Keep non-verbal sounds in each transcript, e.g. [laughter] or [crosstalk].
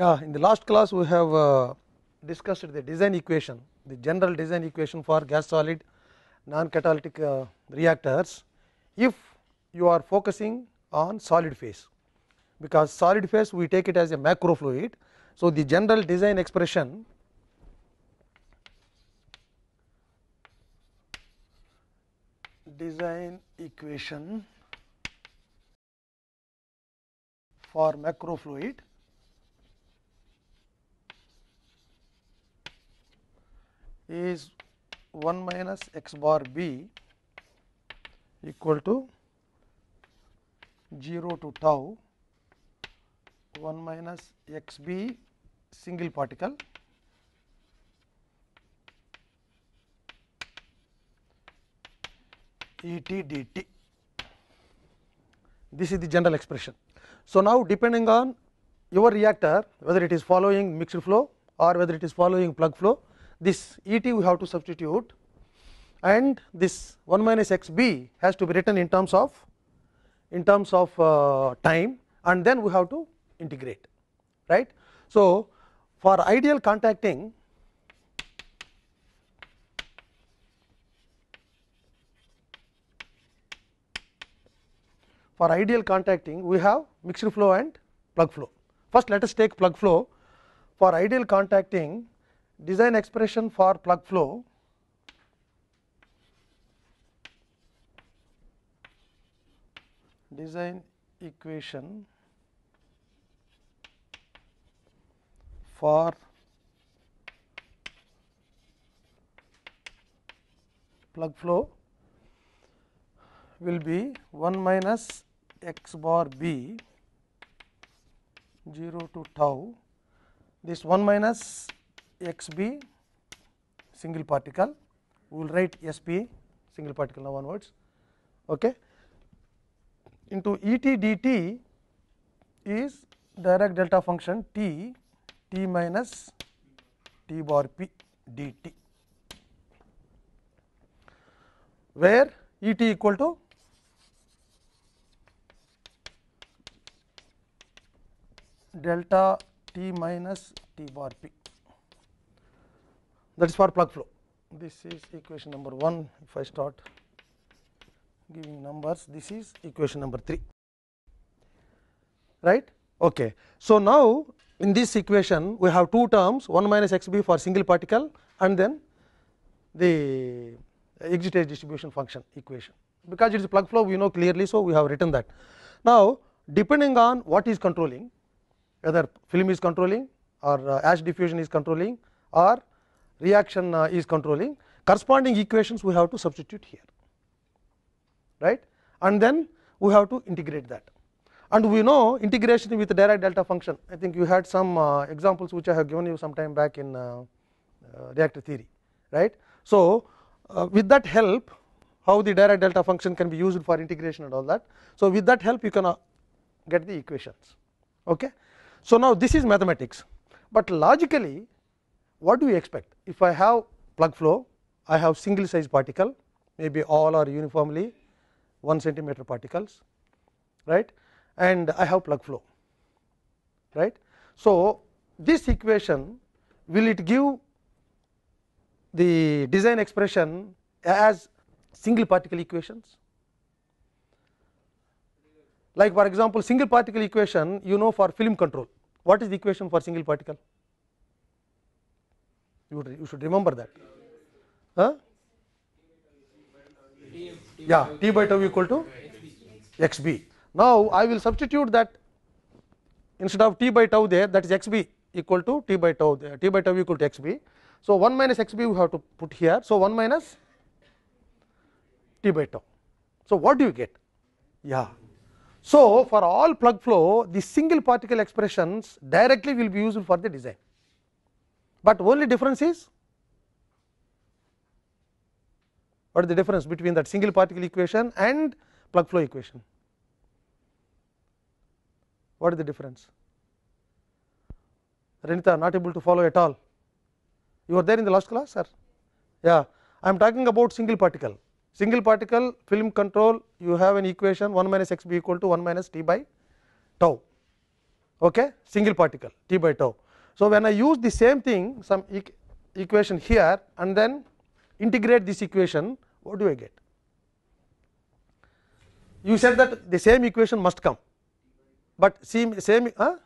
Yeah, in the last class we have uh, discussed the design equation, the general design equation for gas solid non-catalytic uh, reactors if you are focusing on solid phase because solid phase we take it as a macro fluid. So, the general design expression design equation for macro fluid is 1 minus x bar b equal to 0 to tau 1 minus x b single particle E t d t. This is the general expression. So, now depending on your reactor whether it is following mixed flow or whether it is following plug flow this E t we have to substitute and this 1 minus x b has to be written in terms of in terms of uh, time and then we have to integrate right. So, for ideal contacting for ideal contacting we have mixed flow and plug flow. First let us take plug flow for ideal contacting design expression for plug flow design equation for plug flow will be 1 minus x bar b 0 to tau this 1 minus x b single particle, we will write s b single particle now onwards okay, into E t d t is direct delta function t t minus t bar p d t, where E t equal to delta t minus t bar p. that is for plug flow. This is equation number 1 if I start giving numbers this is equation number 3 right. Okay. So, now in this equation we have two terms 1 minus x b for single particle and then the exit edge distribution function equation because it is plug flow we know clearly. So, we have written that. Now, depending on what is controlling whether film is controlling or uh, ash diffusion is controlling or reaction uh, is controlling corresponding equations we have to substitute here right and then we have to integrate that and we know integration with Dirac delta function I think you had some uh, examples which I have given you some time back in uh, uh reactor theory right. So, uh, with that help how the Dirac delta function can be used for integration and all that. So, with that help you can uh, get the equations. Okay. So, now this is mathematics, but logically what do we expect? If I have plug flow, I have single size particle, maybe all are uniformly 1 centimeter particles, right? And I have plug flow, right? So, this equation will it give the design expression as single particle equations? Like for example, single particle equation you know for film control, what is the equation for single particle? you, you should remember that. Huh? Yeah, t by tau equal to x b. Now, I will substitute that instead of t by tau there that is x b equal to t by tau there, t by tau equal to x b. So, 1 minus x b we have to put here. So, 1 minus t by tau. So, what do you get? Yeah. So, for all plug flow the single particle expressions directly will be used for the design. but only difference is what is the difference between that single particle equation and plug flow equation? What is the difference? Renita not able to follow at all. You were there in the last class sir? Yeah, I am talking about single particle. Single particle film control you have an equation 1 minus x b equal to 1 minus t by tau. Okay? Single particle t by tau. So, when I use the same thing some e equation here and then integrate this equation what do I get? You said that the same equation must come, but same same uh?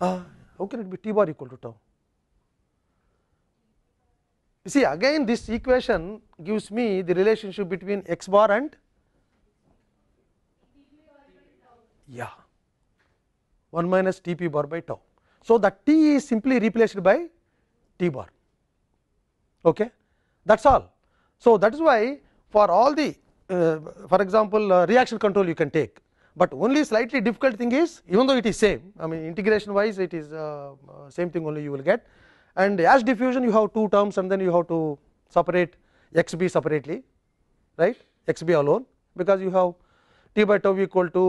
Uh, how can it be t bar equal to tau? You see again this equation gives me the relationship between x bar and yeah 1 minus T p bar by tau. So, that T is simply replaced by T bar. Okay. That is all. So, that is why for all the uh, for example, uh, reaction control you can take, but only slightly difficult thing is even though it is same I mean integration wise it is uh, uh, same thing only you will get and as diffusion you have two terms and then you have to separate x b separately right x b alone because you have t by tau equal to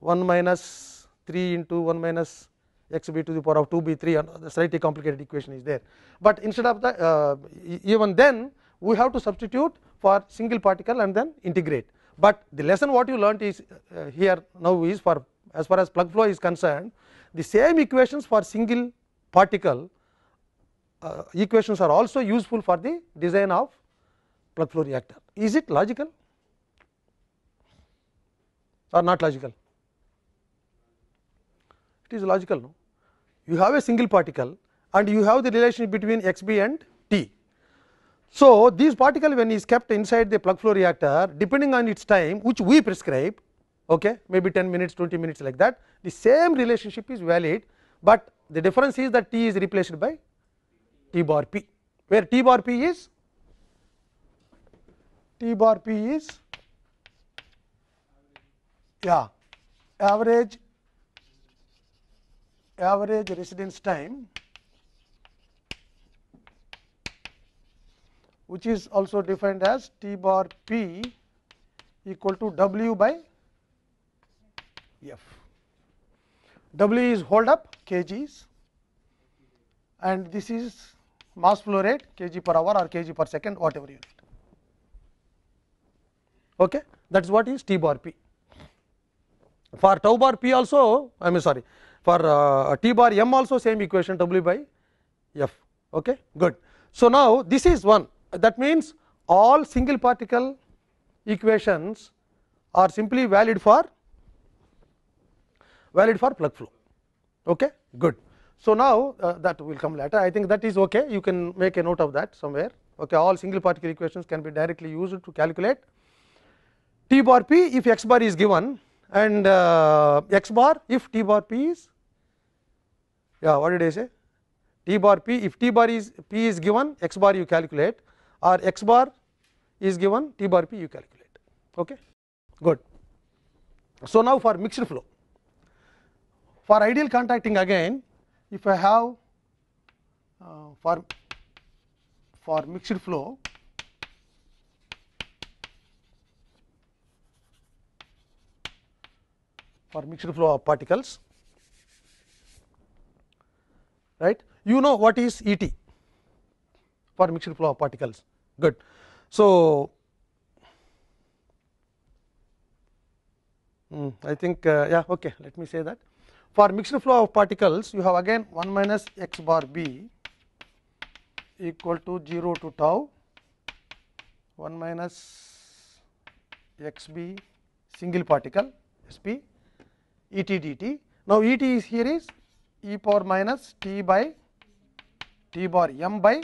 1 minus 3 into 1 minus x b to the power of 2 b 3 and the slightly complicated equation is there. But instead of the uh, even then we have to substitute for single particle and then integrate. But the lesson what you learnt is uh, here now is for as far as plug flow is concerned the same equations for single particle uh, equations are also useful for the design of plug flow reactor. Is it logical or not logical? It is logical. No? You have a single particle and you have the relation between x b and t. So, this particle when is kept inside the plug flow reactor depending on its time which we prescribe okay, maybe 10 minutes 20 minutes like that the same relationship is valid, but the difference is that t is replaced by t bar p where t bar p is t bar p is yeah average average residence time which is also defined as T bar P equal to W by F. W is hold up kgs and this is mass flow rate kg per hour or kg per second whatever unit. Okay? That is what is T bar P. For tau bar P also I am mean sorry for uh, T bar m also same equation W by F. Okay, good. So, now this is one that means all single particle equations are simply valid for valid for plug flow. Okay, good. So, now uh, that will come later I think that is okay you can make a note of that somewhere okay all single particle equations can be directly used to calculate T bar p if x bar is given and uh, x bar if T bar p is yeah what did I say t bar p if t bar is p is given x bar you calculate or x bar is given t bar p you calculate okay good. So, now for mixed flow for ideal contacting again if I have uh, for for mixed flow for mixed flow of particles right. You know what is E t for mixed flow of particles, good. So, hmm, I think uh, yeah okay let me say that for mixed flow of particles you have again 1 minus x bar b equal to 0 to tau 1 minus x b single particle S p E t d t. Now, E t is here is e power minus t by t bar m by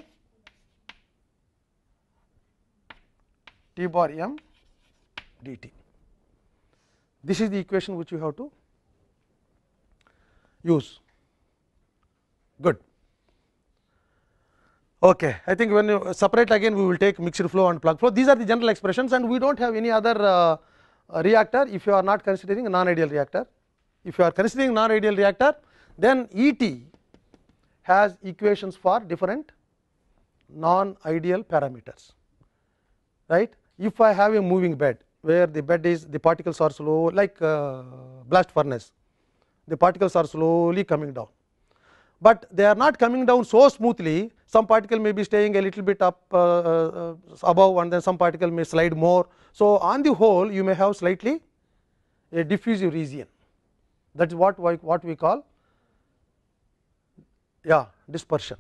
t bar m dt. This is the equation which you have to use. Good. Okay. I think when you separate again, we will take mixed flow and plug flow. These are the general expressions, and we do not have any other uh, reactor if you are not considering a non ideal reactor. If you are considering non ideal reactor, Then E t has equations for different non ideal parameters. right? If I have a moving bed, where the bed is the particles are slow like uh, blast furnace, the particles are slowly coming down. But they are not coming down so smoothly, some particle may be staying a little bit up uh, uh, above and then some particle may slide more. So, on the whole you may have slightly a diffusive region that is what, what we call yeah dispersion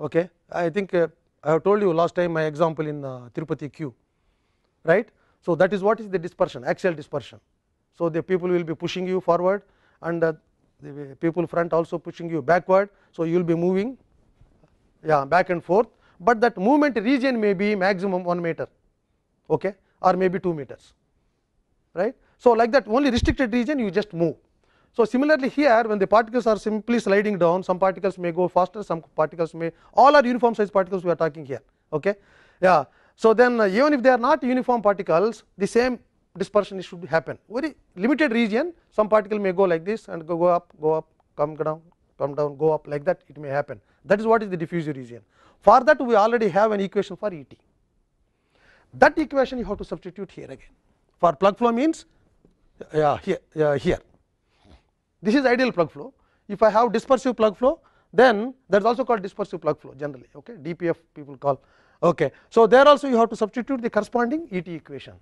okay i think uh, i have told you last time my example in uh, tirupati q right so that is what is the dispersion axial dispersion so the people will be pushing you forward and uh, the people front also pushing you backward so you will be moving yeah back and forth but that movement region may be maximum 1 meter okay or maybe 2 meters right so like that only restricted region you just move So, similarly here when the particles are simply sliding down some particles may go faster some particles may all are uniform size particles we are talking here. Okay. Yeah. So, then uh, even if they are not uniform particles the same dispersion should happen very limited region some particle may go like this and go, go up go up come down come down go up like that it may happen that is what is the diffusive region. For that we already have an equation for E t that equation you have to substitute here again for plug flow means yeah here yeah, here this is ideal plug flow. If I have dispersive plug flow, then that is also called dispersive plug flow generally. Okay, DPF people call. Okay, so there also you have to substitute the corresponding ET equation.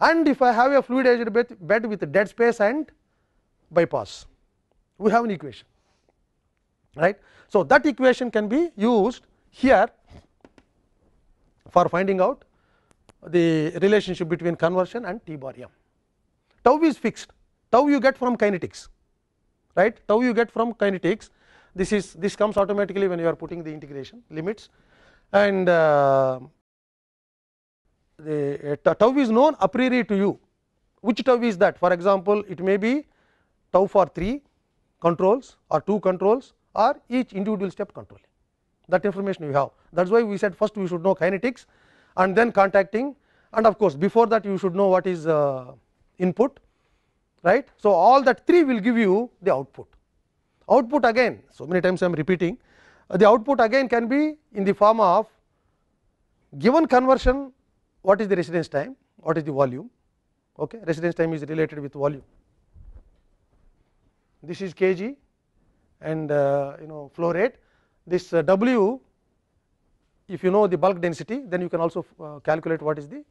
And if I have a fluidized bed, bed with dead space and bypass, we have an equation, right? So that equation can be used here for finding out the relationship between conversion and T bar m. Tau is fixed, tau you get from kinetics right tau you get from kinetics this is this comes automatically when you are putting the integration limits and uh, the uh, tau is known a priori to you which tau is that for example it may be tau for 3 controls or 2 controls or each individual step control. that information you have that is why we said first we should know kinetics and then contacting and of course before that you should know what is uh, input right. So, all that 3 will give you the output. Output again, so many times I am repeating, uh, the output again can be in the form of given conversion, what is the residence time, what is the volume, okay. residence time is related with volume. This is kg and uh, you know flow rate, this uh, W if you know the bulk density, then you can also uh, calculate what is the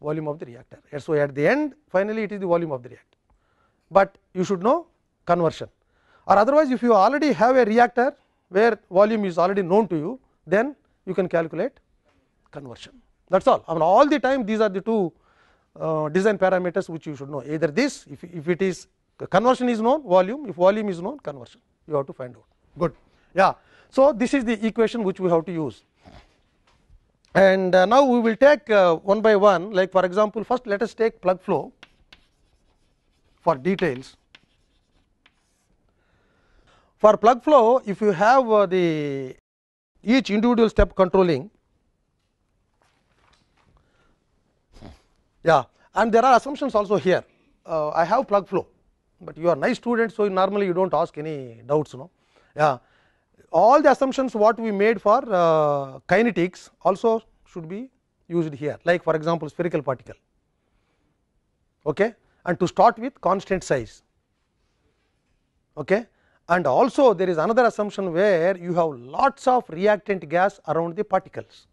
volume of the reactor. so, at the end finally, it is the volume of the reactor but you should know conversion or otherwise if you already have a reactor where volume is already known to you then you can calculate conversion that is all I mean all the time these are the two uh, design parameters which you should know either this if, if it is conversion is known volume if volume is known conversion you have to find out good yeah so this is the equation which we have to use and uh, now we will take uh, one by one like for example first let us take plug flow for details. For plug flow, if you have uh, the each individual step controlling, yeah, and there are assumptions also here. Uh, I have plug flow, but you are nice students, so normally you do not ask any doubts. No, yeah, all the assumptions what we made for uh, kinetics also should be used here, like for example, spherical particle. Okay, and to start with constant size. Okay. And also there is another assumption where you have lots of reactant gas around the particles.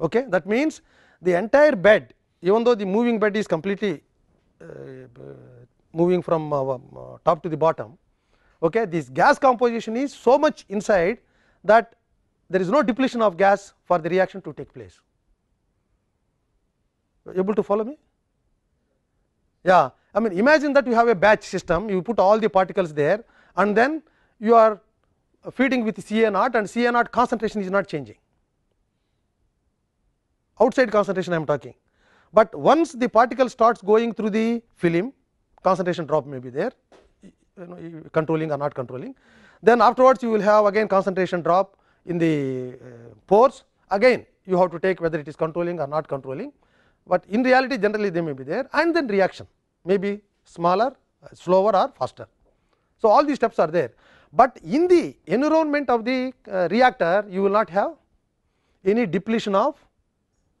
Okay. That means, the entire bed even though the moving bed is completely uh, uh moving from uh, uh, top to the bottom, okay, this gas composition is so much inside that there is no depletion of gas for the reaction to take place able to follow me? Yeah, I mean imagine that you have a batch system, you put all the particles there and then you are feeding with C A naught and C A naught concentration is not changing. Outside concentration I am talking, but once the particle starts going through the film concentration drop may be there you know controlling or not controlling. Then afterwards you will have again concentration drop in the uh, pores again you have to take whether it is controlling or not controlling but in reality generally they may be there and then reaction may be smaller, slower or faster. So, all these steps are there, but in the environment of the uh, reactor you will not have any depletion of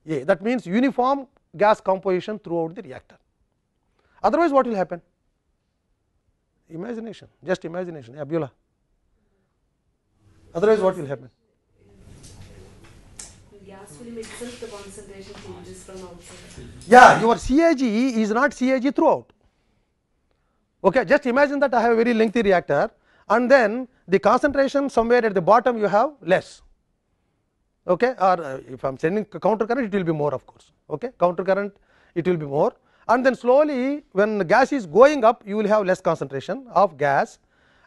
A that means uniform gas composition throughout the reactor. Otherwise, what will happen? Imagination, just imagination, abula Otherwise, what will happen? the concentration changes from outside. Yeah, your CAG is not CAG throughout. Okay, just imagine that I have a very lengthy reactor and then the concentration somewhere at the bottom you have less. Okay, or uh, if I am sending counter current, it will be more of course. Okay, counter current it will be more and then slowly when the gas is going up you will have less concentration of gas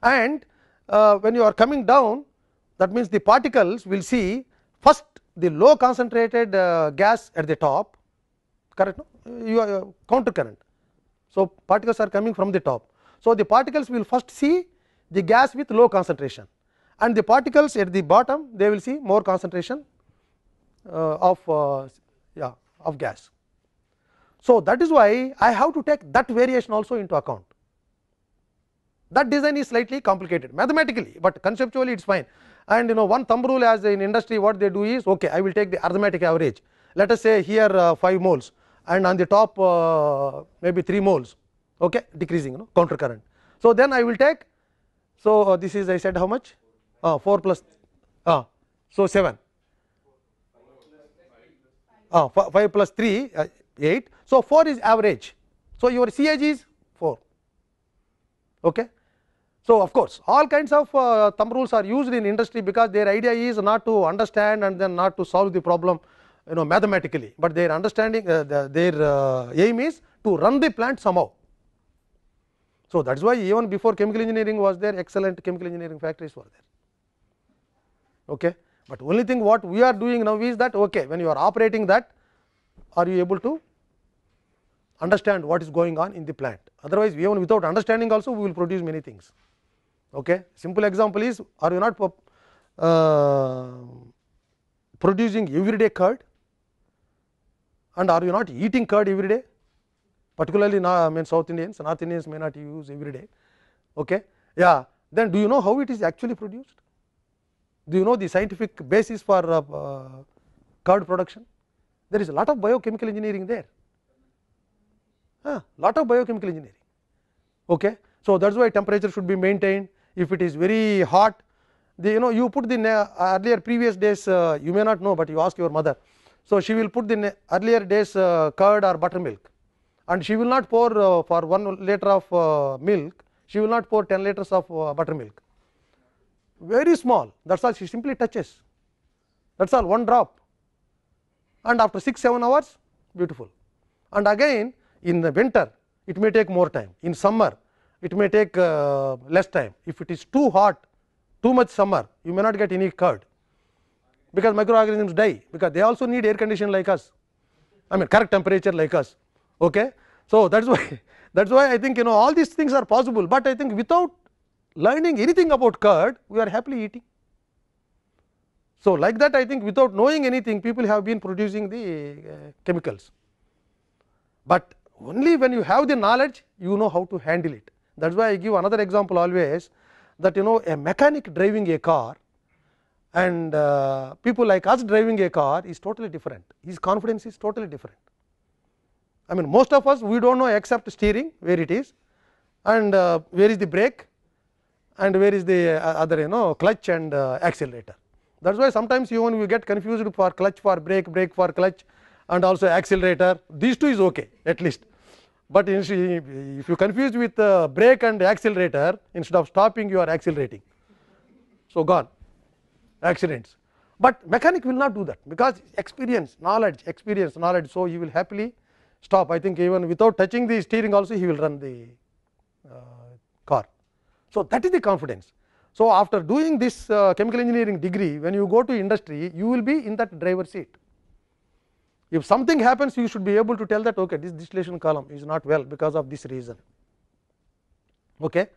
and uh, when you are coming down that means the particles will see first the low concentrated uh, gas at the top correct no? you are uh, counter current. So, particles are coming from the top. So, the particles will first see the gas with low concentration and the particles at the bottom they will see more concentration uh, of uh, yeah of gas. So, that is why I have to take that variation also into account. That design is slightly complicated mathematically, but conceptually it is fine and you know one thumb rule as in industry what they do is okay I will take the arithmetic average let us say here uh, 5 moles and on the top uh, maybe 3 moles okay decreasing you know counter current. So, then I will take so uh, this is I said how much uh, 4 plus uh, so 7 uh, 5 plus 3 uh, 8 so 4 is average so your CAG is 4 okay So of course, all kinds of uh, thumb rules are used in industry because their idea is not to understand and then not to solve the problem you know mathematically, but their understanding uh, the, their uh, aim is to run the plant somehow. So that is why even before chemical engineering was there excellent chemical engineering factories were there. Okay. But only thing what we are doing now is that okay when you are operating that are you able to understand what is going on in the plant otherwise even without understanding also we will produce many things. Okay. Simple example is are you not uh, producing everyday curd and are you not eating curd every day? Particularly now, I mean South Indians, North Indians may not use every day. Okay. Yeah. Then do you know how it is actually produced? Do you know the scientific basis for uh, uh, curd production? There is a lot of biochemical engineering there. Huh, lot of biochemical engineering. Okay. So, that is why temperature should be maintained, if it is very hot the you know you put the earlier previous days uh, you may not know, but you ask your mother. So, she will put the earlier days uh, curd or buttermilk and she will not pour uh, for 1 liter of uh, milk, she will not pour 10 liters of uh, buttermilk very small that is all she simply touches that is all one drop and after 6 7 hours beautiful and again in the winter it may take more time in summer it may take uh, less time. If it is too hot, too much summer, you may not get any curd, because microorganisms die, because they also need air condition like us, I mean correct temperature like us. Okay? So, [laughs] that is why that is why I think you know all these things are possible, but I think without learning anything about curd, we are happily eating. So, like that I think without knowing anything people have been producing the uh, chemicals, but only when you have the knowledge you know how to handle it. That is why I give another example always that you know a mechanic driving a car and uh, people like us driving a car is totally different. His confidence is totally different. I mean most of us we do not know except steering where it is and uh, where is the brake and where is the uh, other you know clutch and uh, accelerator. That is why sometimes even we get confused for clutch for brake, brake for clutch and also accelerator these two is ok at least but if you confused with the brake and accelerator instead of stopping you are accelerating. So, gone accidents, but mechanic will not do that because experience knowledge experience knowledge. So, he will happily stop I think even without touching the steering also he will run the uh, car. So, that is the confidence. So, after doing this uh, chemical engineering degree when you go to industry you will be in that driver seat. If something happens, you should be able to tell that okay, this distillation column is not well because of this reason. Okay.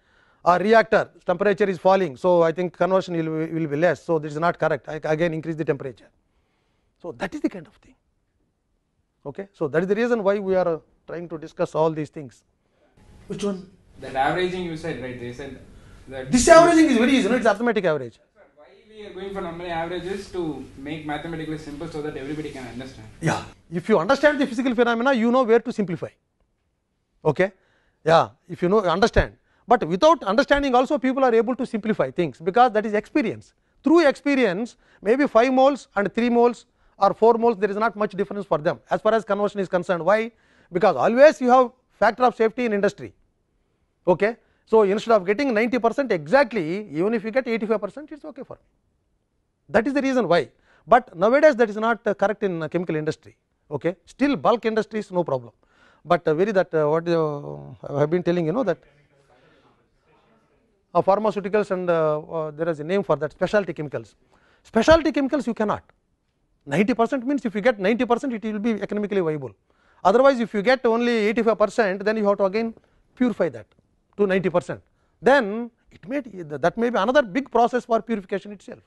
Our reactor temperature is falling, so I think conversion will be, will be less. So, this is not correct. I again increase the temperature. So, that is the kind of thing. Okay. So, that is the reason why we are trying to discuss all these things. Which one? That averaging you said, right? They said that this averaging is very easy, no? it is arithmetic average. we are going for normal averages to make mathematically simple so that everybody can understand. Yeah, if you understand the physical phenomena, you know where to simplify. Okay, yeah, if you know understand, but without understanding also people are able to simplify things because that is experience. Through experience, maybe 5 moles and 3 moles or 4 moles, there is not much difference for them as far as conversion is concerned. Why? Because always you have factor of safety in industry. Okay. So, instead of getting 90 percent exactly, even if you get 85 percent, it is okay for me. That is the reason why, but nowadays that is not uh, correct in uh, chemical industry. Okay. Still bulk industry is no problem, but uh, very that what I have been telling you know that uh, pharmaceuticals and there is a name for that specialty chemicals. Specialty chemicals you cannot 90 percent means if you get 90 percent it will be economically viable. Otherwise, if you get only 85 percent then you have to again purify that to 90 percent then it may that may be another big process for purification itself.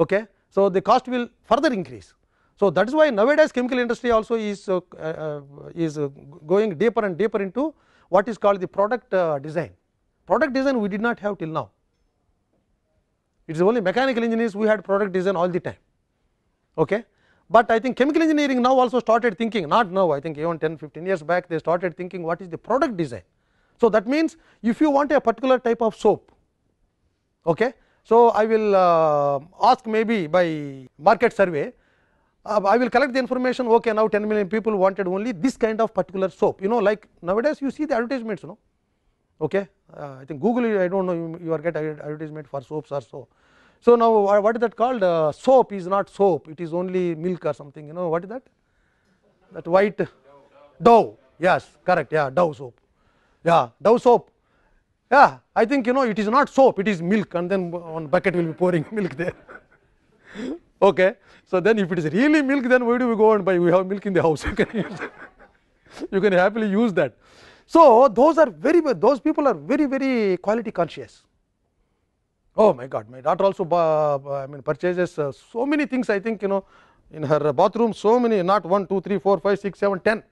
Okay. So, the cost will further increase. So, that is why nowadays chemical industry also is, uh, uh, is uh, going deeper and deeper into what is called the product uh, design. Product design we did not have till now. It is only mechanical engineers we had product design all the time. Okay. But I think chemical engineering now also started thinking not now I think even 10 15 years back they started thinking what is the product design. So, that means if you want a particular type of soap okay, So, I will uh, ask maybe by market survey, uh, I will collect the information okay now 10 million people wanted only this kind of particular soap you know like nowadays you see the advertisements you know ok. Uh, I think Google I do not know you, you, are get advertisement for soaps or so. So, now uh, what is that called uh, soap is not soap it is only milk or something you know what is that that white Dove yes correct yeah Dove soap yeah Dove soap Yeah, I think you know it is not soap, it is milk and then one bucket will be pouring [laughs] milk there. okay. So, then if it is really milk then where do we go and buy? We have milk in the house, [laughs] you can use you can happily use that. So, those are very those people are very very quality conscious. Oh my god, my daughter also I mean purchases uh, so many things I think you know in her bathroom so many not 1, 2, 3, 4, 5, 6, 7, 10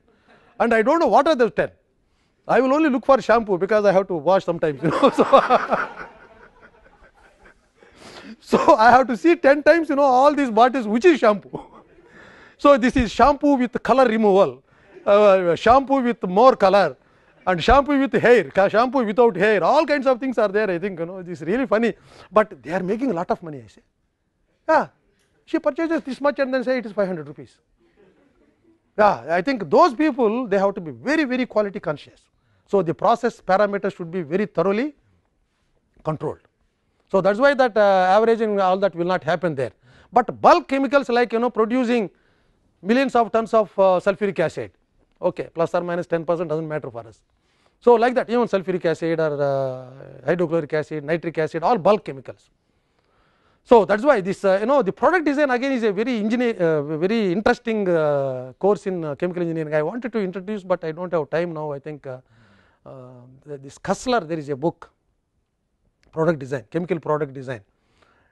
and I do not know what are the 10. I will only look for shampoo because I have to wash sometimes, you know. [laughs] So, so I have to see 10 times, you know, all these bottles, which is shampoo. So this is shampoo with color removal, uh, uh shampoo with more color, and shampoo with hair, shampoo without hair, all kinds of things are there. I think, you know, it's really funny. But they are making a lot of money, I say. Yeah. She purchases this much and then say it is 500 rupees. Yeah, I think those people, they have to be very, very quality conscious. So, the process parameters should be very thoroughly controlled. So, that is why that uh, averaging all that will not happen there, but bulk chemicals like you know producing millions of tons of uh, sulfuric acid okay, plus or minus 10 percent does not matter for us. So, like that even sulfuric acid or uh, hydrochloric acid, nitric acid all bulk chemicals. So, that is why this uh, you know the product design again is a very engineer uh, very interesting uh, course in uh, chemical engineering. I wanted to introduce, but I do not have time now I think. Uh, um, this Kessler there is a book product design chemical product design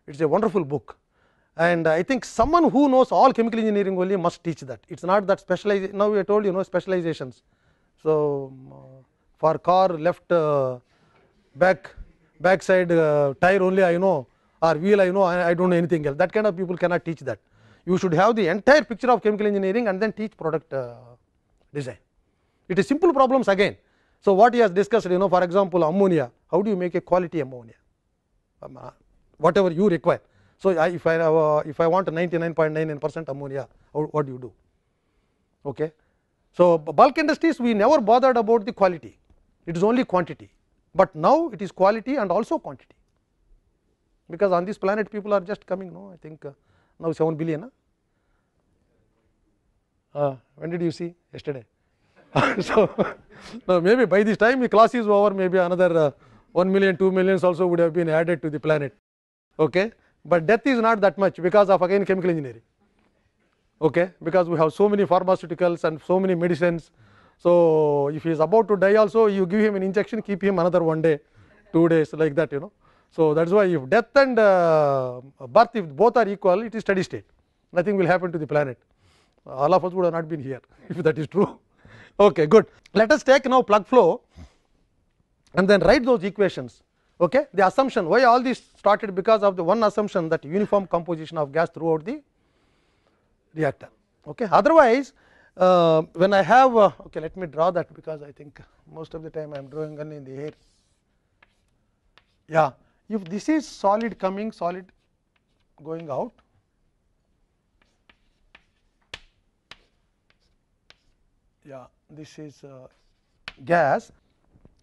it is a wonderful book and I think someone who knows all chemical engineering only must teach that it is not that specialized now we told you know specializations. So, um, uh, for car left uh, back back side uh, tire only I know or wheel I know I, I do not know anything else that kind of people cannot teach that. You should have the entire picture of chemical engineering and then teach product design. It is simple problems again so, what he has discussed you know for example, ammonia how do you make a quality ammonia um, uh, whatever you require. So, I, if I have a, if I want 99.99 percent ammonia what do you do. Okay. So, bulk industries we never bothered about the quality it is only quantity, but now it is quality and also quantity because on this planet people are just coming no I think uh, now 7 billion. Uh, when did you see yesterday? [laughs] so, maybe by this time the class is over, maybe another uh, 1 million, 2 millions also would have been added to the planet. Okay? But death is not that much because of again chemical engineering. Okay? Because we have so many pharmaceuticals and so many medicines. So, if he is about to die also, you give him an injection, keep him another one day, two days like that, you know. So, that is why if death and uh, birth, if both are equal, it is steady state, nothing will happen to the planet. All of us would have not been here, [laughs] if that is true. Okay, good. Let us take now plug flow and then write those equations. Okay. The assumption why all this started because of the one assumption that uniform composition of gas throughout the reactor. Okay. Otherwise, uh, when I have uh, okay, let me draw that because I think most of the time I am drawing only in the air. Yeah, if this is solid coming, solid going out. Yeah, this is uh, gas.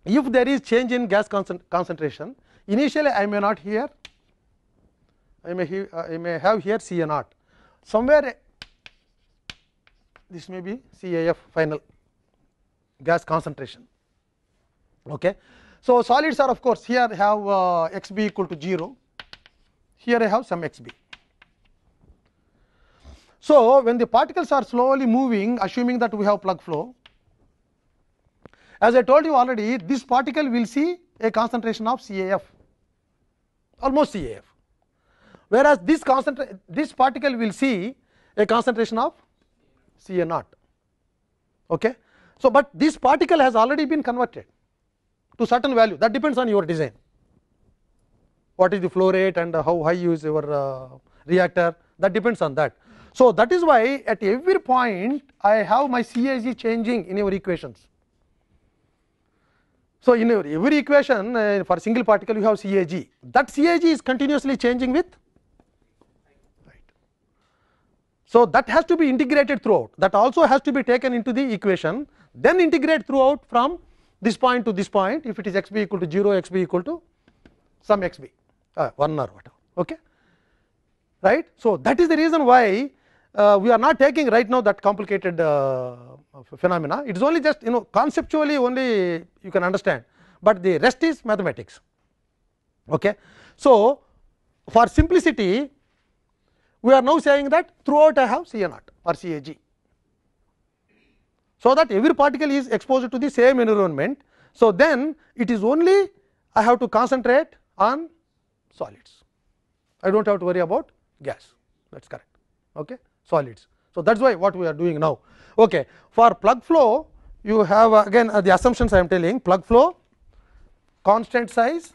If there is change in gas concent concentration, initially I may not hear, I may, uh, I may have here C A naught. Somewhere this may be C A F final gas concentration. Okay. So, solids are of course, here I have uh, x b equal to 0, here I have some x b. So, when the particles are slowly moving assuming that we have plug flow as I told you already, this particle will see a concentration of CAF, almost CAF. Whereas, this, this particle will see a concentration of Ca naught. Okay. So, but this particle has already been converted to certain value that depends on your design. What is the flow rate and how high is your uh, reactor that depends on that. So, that is why at every point I have my CAG changing in your equations. So, in every equation uh, for single particle you have CAG, that CAG is continuously changing with right. So, that has to be integrated throughout, that also has to be taken into the equation, then integrate throughout from this point to this point if it is x b equal to 0, x b equal to some x b, uh, 1 or whatever. Okay? Right? So, that is the reason why uh, we are not taking right now that complicated uh, phenomena. It is only just you know conceptually only you can understand, but the rest is mathematics. Okay. So, for simplicity we are now saying that throughout I have CA naught or CAG. So, that every particle is exposed to the same environment. So, then it is only I have to concentrate on solids. I do not have to worry about gas that is correct. Okay. solids. So, that is why what we are doing now. Okay. For plug flow, you have again the assumptions I am telling plug flow, constant size,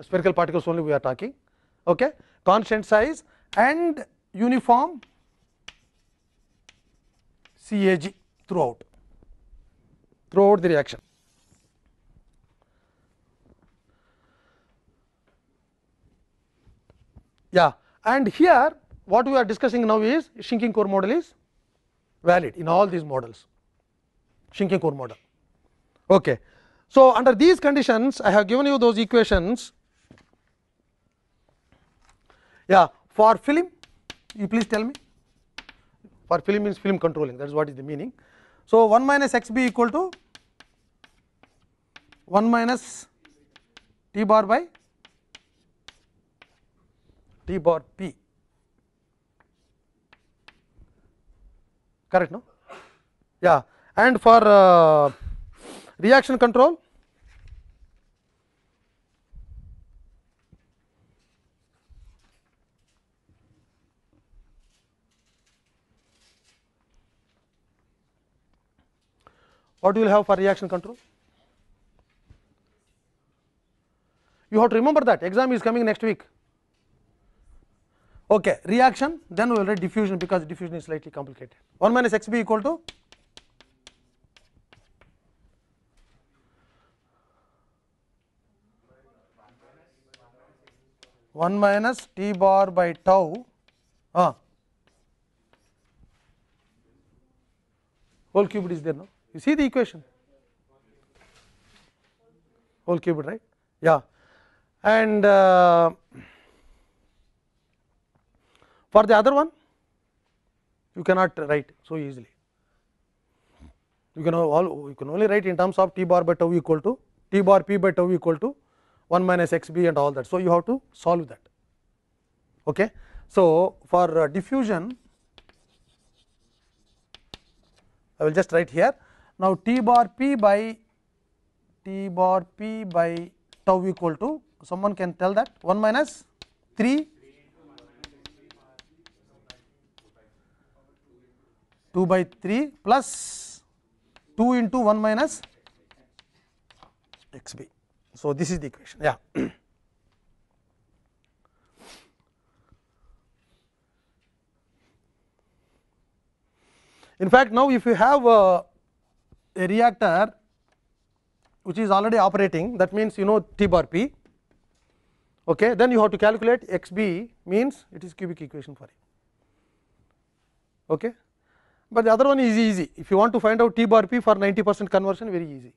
spherical particles only we are talking, okay. constant size and uniform CAG throughout, throughout the reaction. Yeah, and here what we are discussing now is shrinking core model is valid in all these models, shrinking core model. Okay. So, under these conditions, I have given you those equations. Yeah, for film, you please tell me. For film means film controlling, that is what is the meaning. So, 1 minus x b equal to 1 minus t bar by t bar p correct no yeah and for uh, reaction control what you will have for reaction control you have to remember that exam is coming next week Okay, reaction then we will write diffusion because diffusion is slightly complicated. 1 minus xb equal to one minus t bar by tau ah, whole cubed is there no you see the equation whole cubed right yeah and uh, For the other one, you cannot write so easily. You can all you can only write in terms of t bar by tau equal to t bar p by tau equal to 1 minus x b and all that. So, you have to solve that. Okay. So, for uh, diffusion, I will just write here. Now, t bar p by t bar p by tau equal to someone can tell that 1 minus 3 2 by 3 plus 2 into 1 minus x b. So, this is the equation yeah. In fact, now if you have a, a reactor which is already operating that means you know T bar P okay, then you have to calculate X B means it is cubic equation for it. Okay. but the other one is easy. If you want to find out T bar P for 90 percent conversion very easy.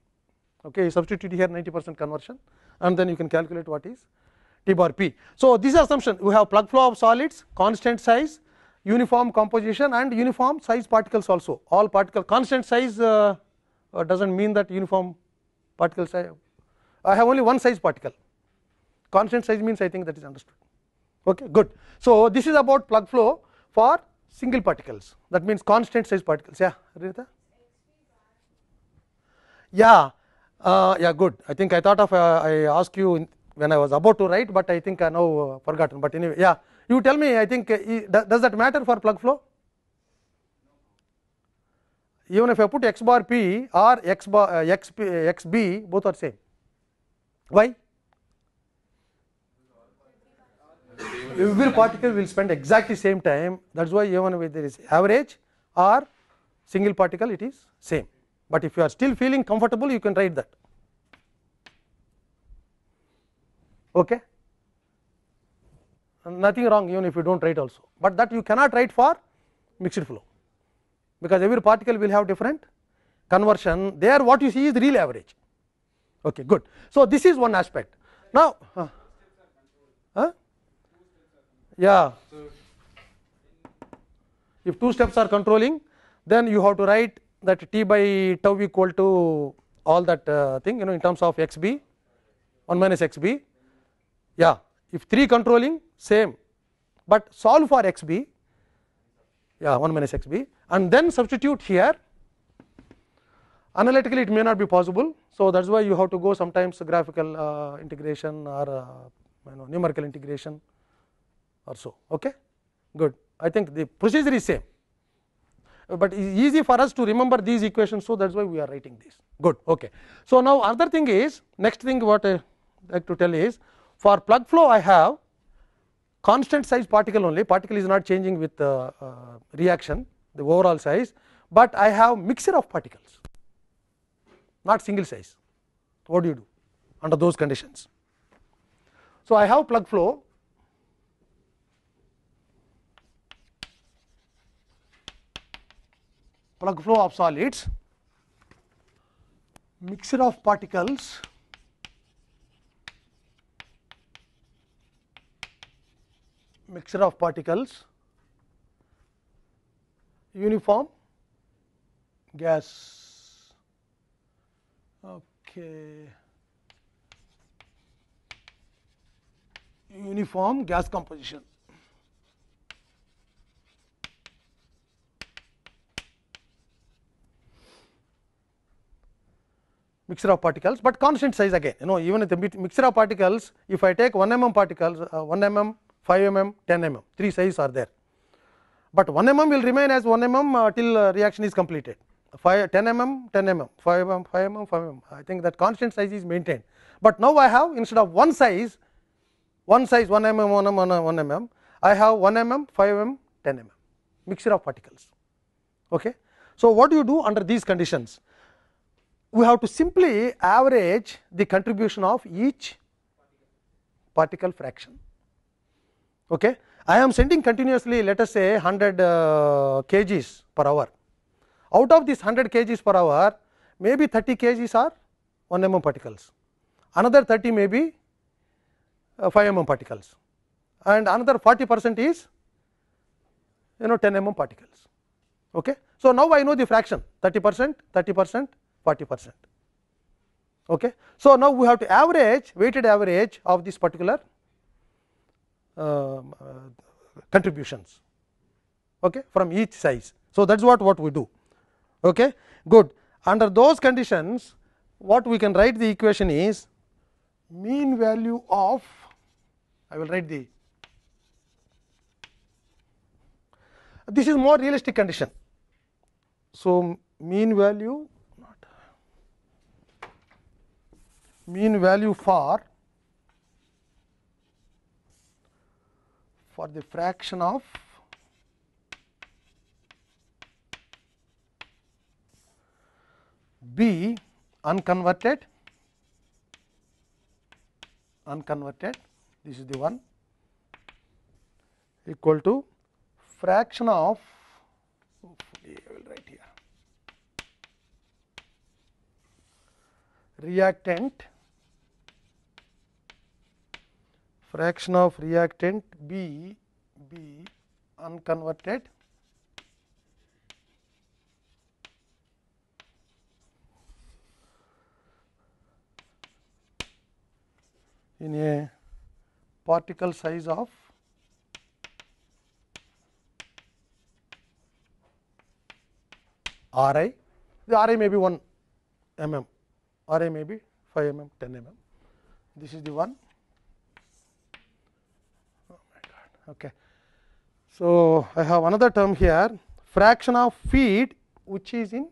Okay, you substitute here 90 percent conversion and then you can calculate what is T bar P. So, this assumption we have plug flow of solids, constant size, uniform composition and uniform size particles also. All particle constant size uh, uh, does not mean that uniform particle size. I have only one size particle. Constant size means I think that is understood. Okay, good. So, this is about plug flow for single particles that means constant size particles yeah Rita? yeah uh, yeah good i think i thought of uh, i asked you in, when i was about to write but i think i now uh, forgotten but anyway yeah you tell me i think does that matter for plug flow even if i put x bar p or x bar x, p, x b both are same why every particle will spend exactly same time thats why even whether there is average or single particle it is same, but if you are still feeling comfortable you can write that. Okay. Nothing wrong even if you dont write also, but that you cannot write for mixed flow, because every particle will have different conversion there what you see is real average. Okay, good. So, this is one aspect. Now, uh, Yeah. If two steps are controlling, then you have to write that t by tau equal to all that uh, thing you know in terms of x b 1 minus x b. Yeah, if 3 controlling same, but solve for x b yeah 1 minus x b and then substitute here analytically it may not be possible. So, that is why you have to go sometimes graphical uh, integration or uh, you know numerical integration. or so. Okay? Good. I think the procedure is same, but it is easy for us to remember these equations. So, that is why we are writing this. Good. Okay. So, now other thing is next thing what I like to tell is for plug flow I have constant size particle only particle is not changing with uh, uh, reaction the overall size, but I have mixture of particles not single size. What do you do under those conditions? So, I have plug flow plug flow of solids, mixture of particles mixture of particles uniform gas okay uniform gas composition mixture of particles, but constant size again you know even with the mixture of particles if I take 1 mm particles uh, 1 mm, 5 mm, 10 mm 3 sizes are there. But 1 mm will remain as 1 mm uh, till uh, reaction is completed 5 10 mm 10 mm 5 mm 5 mm 5 mm I think that constant size is maintained. But now I have instead of one size 1 size 1 mm 1 mm 1 mm, mm I have 1 mm 5 mm 10 mm mixture of particles. Okay. So, what do you do under these conditions? we have to simply average the contribution of each particle fraction. Okay. I am sending continuously let us say 100 uh, kgs per hour. Out of this 100 kgs per hour, maybe 30 kgs are 1 mm particles, another 30 may be uh, 5 mm particles and another 40 percent is you know 10 mm particles. Okay. So, now I know the fraction 30 percent, 30 percent, 40 percent. Okay. So, now we have to average weighted average of this particular um, uh, contributions okay, from each size. So, that is what, what we do. Okay. Good. Under those conditions, what we can write the equation is mean value of, I will write the, this is more realistic condition. So, mean value mean value for for the fraction of B unconverted unconverted this is the one equal to fraction of I will write here reactant fraction of reactant B be unconverted in a particle size of r i the r i may be 1 mm r i may be 5 mm 10 mm this is the one Okay. So, I have another term here fraction of feed, which is in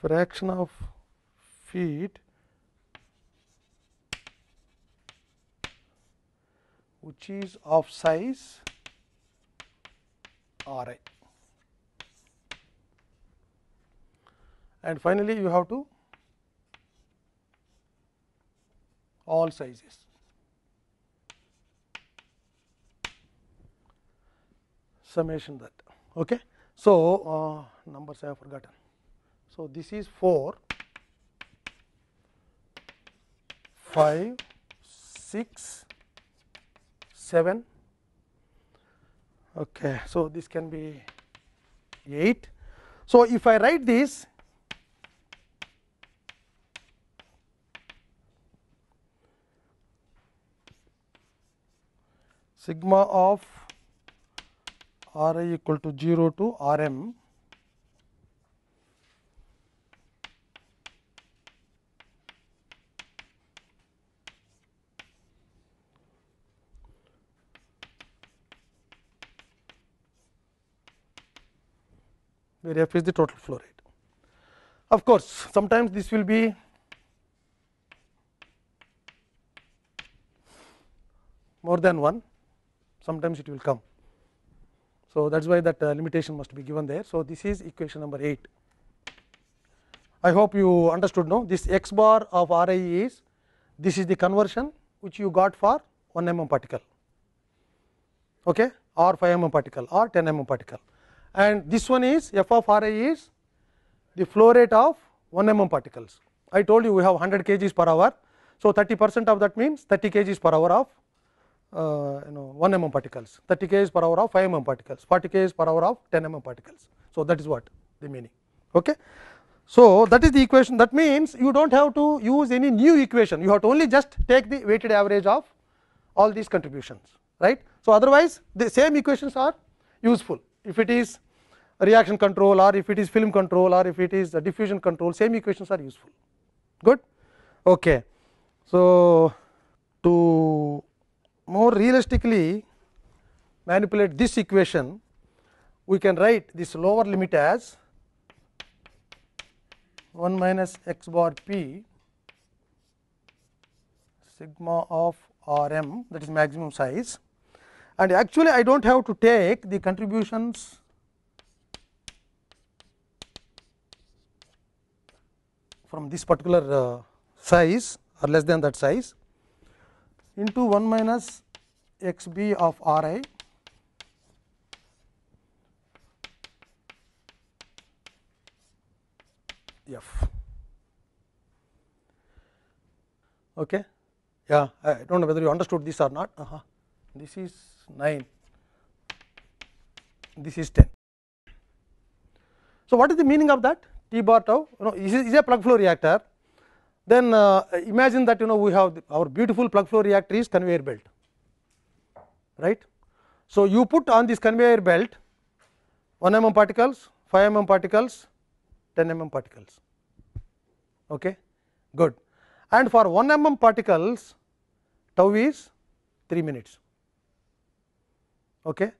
fraction of feed, which is of size r i. and finally, you have to all sizes. summation that okay so uh, numbers i have forgotten so this is 4 5 6 7 okay so this can be 8 so if i write this sigma of r i equal to 0 to r m where f is the total flow rate. Of course, sometimes this will be more than one sometimes it will come. So, that is why that uh, limitation must be given there. So, this is equation number 8. I hope you understood now this x bar of R i is this is the conversion which you got for 1 mm particle okay, or 5 mm particle or 10 mm particle and this one is f of R i is the flow rate of 1 mm particles. I told you we have 100 kgs per hour. So, 30 percent of that means 30 kgs per hour of uh, you know 1 mm particles, 30 kg per hour of 5 mm particles, 40 kg per hour of 10 mm particles. So, that is what the meaning. Okay. So, that is the equation that means, you do not have to use any new equation, you have to only just take the weighted average of all these contributions. right? So, otherwise the same equations are useful if it is reaction control or if it is film control or if it is diffusion control same equations are useful. Good? Okay. So, to more realistically manipulate this equation, we can write this lower limit as 1 minus x bar p sigma of r m that is maximum size and actually I do not have to take the contributions from this particular uh, size or less than that size. into 1 minus x b of r i f. Okay. Yeah, I do not know whether you understood this or not. Uh -huh. This is 9, this is 10. So, what is the meaning of that T bar tau? You know, this is, is a plug flow reactor. then uh, imagine that you know we have the, our beautiful plug flow reactor is conveyor belt right. So, you put on this conveyor belt 1 mm particles, 5 mm particles, 10 mm particles. Okay, good. And for 1 mm particles, tau is 3 minutes. Okay,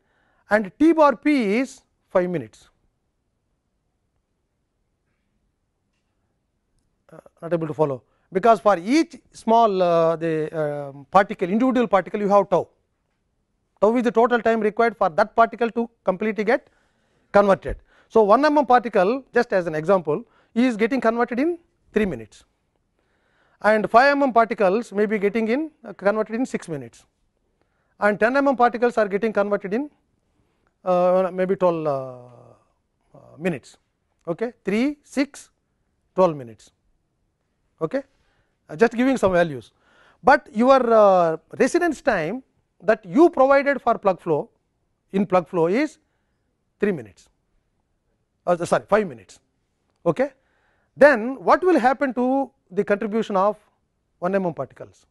and t bar p is 5 minutes. Uh, not able to follow because for each small uh, the uh, particle individual particle you have tau. Tau is the total time required for that particle to completely get converted. So, 1 mm particle just as an example is getting converted in 3 minutes and 5 mm particles may be getting in uh, converted in 6 minutes and 10 mm particles are getting converted in uh, maybe 12 uh, minutes okay 3 6 12 minutes okay, uh, just giving some values. But your uh, residence time that you provided for plug flow in plug flow is 3 minutes or uh, sorry 5 minutes. Okay. Then what will happen to the contribution of 1 mm particles?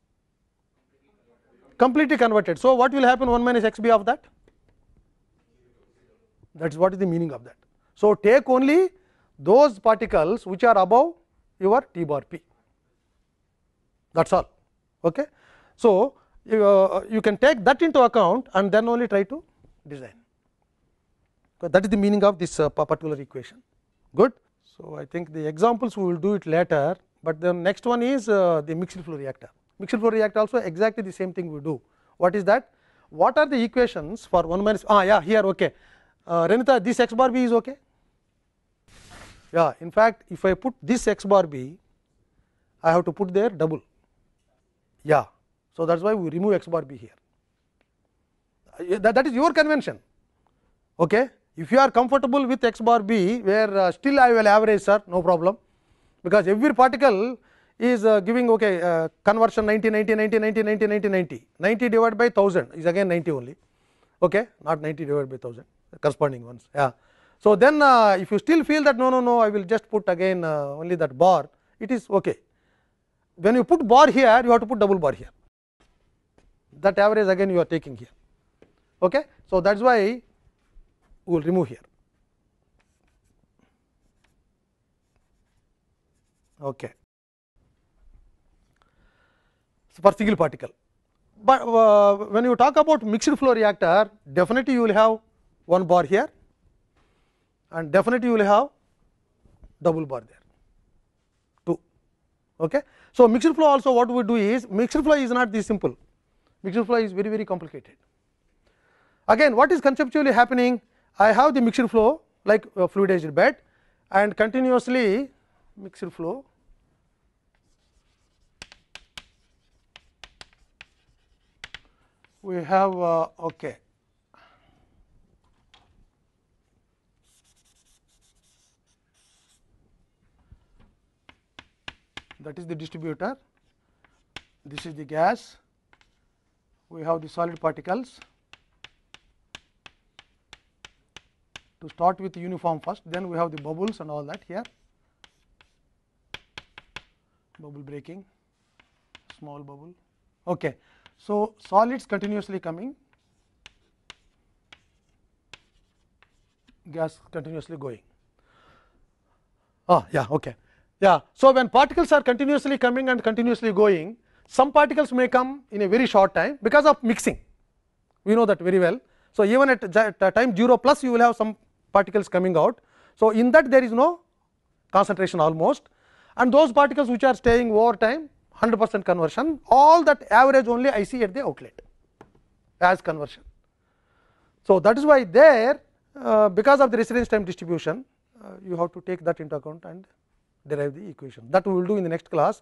Completely converted. So, what will happen 1 minus x b of that? That is what is the meaning of that. So, take only those particles which are above your t bar p that is all. Okay. So, uh, you can take that into account and then only try to design. Okay, that is the meaning of this uh, particular equation. Good. So, I think the examples we will do it later, but the next one is uh, the mixed flow reactor. Mixed flow reactor also exactly the same thing we do. What is that? What are the equations for 1 minus? Ah, yeah, here, okay. Uh, Renita, this x bar b is okay. Yeah, in fact, if I put this x bar b, I have to put there double. Yeah. So, that is why we remove x bar b here. That, that is your convention. Okay. If you are comfortable with x bar b, where uh, still I will average sir, no problem, because every particle is uh, giving okay, uh, conversion 90, 90, 90, 90, 90, 90, 90. 90 divided by 1000 is again 90 only, okay, not 90 divided by 1000, corresponding ones. Yeah. So, then uh, if you still feel that no, no, no, I will just put again uh, only that bar, it is okay. when you put bar here you have to put double bar here that average again you are taking here okay so that's why we will remove here okay so for single particle but uh, when you talk about mixed flow reactor definitely you will have one bar here and definitely you will have double bar there two okay So, mixed flow also what we do is mixed flow is not this simple, mixed flow is very very complicated. Again what is conceptually happening? I have the mixed flow like a fluidized bed and continuously mixed flow we have uh, okay that is the distributor, this is the gas, we have the solid particles. To start with uniform first, then we have the bubbles and all that here, bubble breaking, small bubble. Okay. So, solids continuously coming, gas continuously going. Oh, yeah, okay. Yeah. So, when particles are continuously coming and continuously going, some particles may come in a very short time because of mixing. We know that very well. So, even at, at time 0 plus you will have some particles coming out. So, in that there is no concentration almost and those particles which are staying over time 100 percent conversion all that average only I see at the outlet as conversion. So, that is why there uh, because of the residence time distribution uh, you have to take that into account and derive the equation. That we will do in the next class.